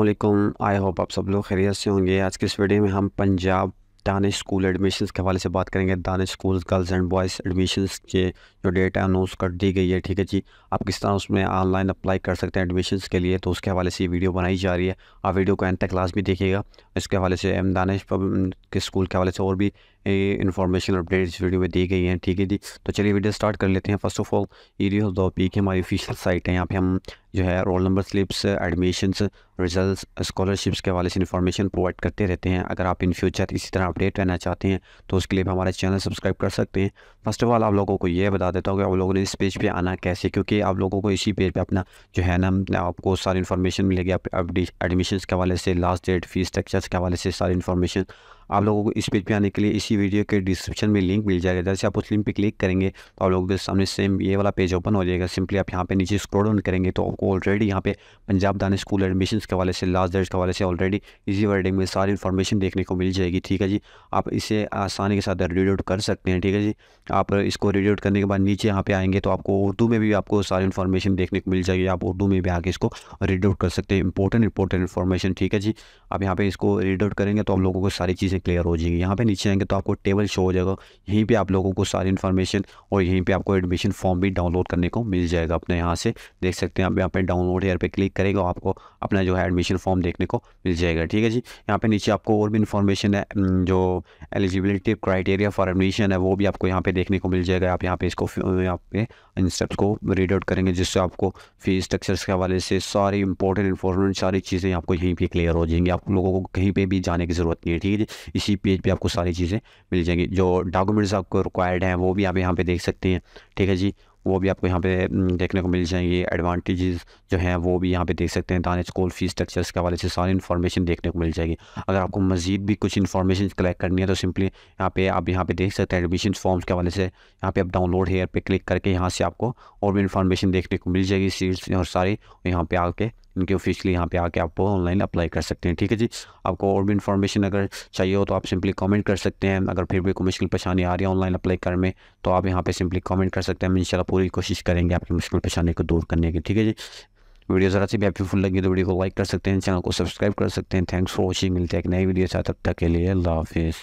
अल्लाम I hope आप सब लोग खैरियत से होंगे आज के इस वीडियो में हम पंजाब दानिश स्कूल एडमिशन्स के हवाले से बात करेंगे Danish school girls and boys admissions के जो डेट है अनाउंस कर दी गई है ठीक है जी आप किस तरह उसमें ऑनलाइन अप्लाई कर सकते हैं एडमिशन्स के लिए तो उसके हवाले से ये वीडियो बनाई जा रही है आप वीडियो को एंड तक क्लास भी देखिएगा इसके हवाले से एम दानिश के स्कूल के हवाले से और भी इन्फॉर्मेशन अपडेट इस वीडियो में दी गई हैं ठीक है जी तो चलिए वीडियो स्टार्ट कर लेते हैं first of all E D P की हमारी ऑफिशियल साइट है यहाँ पे हम जो है roll number slips admissions results scholarships के हवाले से इन्फॉर्मेशन प्रोवाइड करते रहते हैं अगर आप इन फ्यूचर इसी तरह अपडेट रहना चाहते हैं तो उसके लिए हमारे चैनल सब्सक्राइब कर सकते हैं फर्स्ट ऑफ ऑल आप लोगों को ये बता देता हूँ कि आप लोगों ने इस पेज पे आना कैसे क्योंकि आप लोगों को इसी पेज पे अपना जो है ना आपको सारी इन्फॉर्मेशन मिलेगी एडमिशन के हवाले से लास्ट डेट फीस स्ट्रक्चर्स के हवाले से सारी इन्फॉर्मेशन आप लोगों को इस पेज पे आने के लिए इसी वीडियो के डिस्क्रिप्शन में लिंक मिल जाएगा जैसे आप उस लिंक पे क्लिक करेंगे तो आप लोगों के सामने सेम ये वाला पेज ओपन हो जाएगा सिंपली आप यहाँ पे नीचे स्क्रोल डाउन करेंगे तो आपको ऑलरेडी यहाँ पे पंजाब दान स्कूल एडमिशन के वाले से लास्ट डेट के वाले से ऑलरेडी इसी वर्डिंग में सारी इन्फॉर्मेशन देखने को मिल जाएगी ठीक है जी आप इसे आसानी के साथ रीड आउट कर सकते हैं ठीक है जी आप इसको रीड आउट करने के बाद नीचे यहाँ पे आएंगे तो आपको उर्दू में भी आपको सारी इन्फॉर्मेशन देखने को मिल जाएगी आप उर्दू में भी आके इसको रीड आउट कर सकते हैं इंपॉर्टेंट इंपॉर्टेंट इन्फॉर्मेशन ठीक है जी आप यहाँ पे इसको रीड आउट करेंगे तो आप लोगों को सारी चीज़ें क्लियर हो जाएगी यहाँ पे नीचे आएंगे तो आपको टेबल शो हो जाएगा यहीं पे आप लोगों को सारी इन्फॉर्मेशन और यहीं पे आपको एडमिशन फॉर्म भी डाउनलोड करने को मिल जाएगा अपने यहाँ से देख सकते हैं आप यहाँ पे डाउनलोड एयर पे क्लिक करेगा आपको अपना जो है एडमिशन फॉर्म देखने को मिल जाएगा ठीक है जी यहाँ पर नीचे आपको और भी इन्फॉर्मेशन है जो एलिजिबिलिटी क्राइटेरिया फॉर एडमिशन है वो भी आपको यहाँ पे देखने को मिल जाएगा आप यहाँ पे इसको यहाँ पे इन स्टेप्स को रीड आउट करेंगे जिससे आपको फीस स्ट्रक्चर्स के हवाले से सारी इंपॉर्टेंट इन्फॉर्मेशन सारी चीज़ें आपको यहीं पर क्लियर हो जाएंगी आप लोगों को कहीं पर भी जाने की ज़रूरत नहीं है ठीक है जी इसी पेज पे आपको सारी चीज़ें मिल जाएंगी जो डॉक्यूमेंट्स आपको रिक्वायर्ड हैं वो भी आप यहाँ पे देख सकते हैं ठीक है जी वो भी आपको यहाँ पे देखने को मिल जाएंगे एडवांटेजेस जो हैं वो भी यहाँ पे देख सकते हैं दानिश स्कूल फीस स्ट्रक्चर्स के हवाले से सारी इन्फॉर्मेशन देखने को मिल जाएगी अगर आपको मजीद भी कुछ इन्फॉर्मेशन कलेक्ट करनी है तो सिंपली यहाँ पे आप यहाँ पे देख सकते हैं एडमिशन फॉर्म्स के हवाले से यहाँ पे आप डाउनलोड हेयर पर क्लिक करके यहाँ से आपको और भी इन्फॉर्मेशन देखने को मिल जाएगी सीट्स और सारी यहाँ पर आके इनके ऑफिशियली यहाँ पे आके आप ऑनलाइन अप्लाई कर सकते हैं ठीक है जी आपको और भी इन्फॉर्मेशन अगर चाहिए हो तो आप सिंपली कमेंट कर सकते हैं अगर फिर भी कोई मुश्किल परेशानी आ रही है ऑनलाइन अप्लाई करने में तो आप यहाँ पे सिंपली कमेंट कर सकते हैं हम इन पूरी कोशिश करेंगे आपकी मुश्किल परेशानी को दूर करने की ठीक है जी वीडियो ज़रा से भी आपकी फुल लगी तो वीडियो को लाइक कर सकते हैं चैनल को सब्सक्राइब कर सकते हैं थैंक्स फॉर वॉचिंग मिलते हैं एक नई वीडियो साथ तब तक के लिए अल्लाह हाफिज़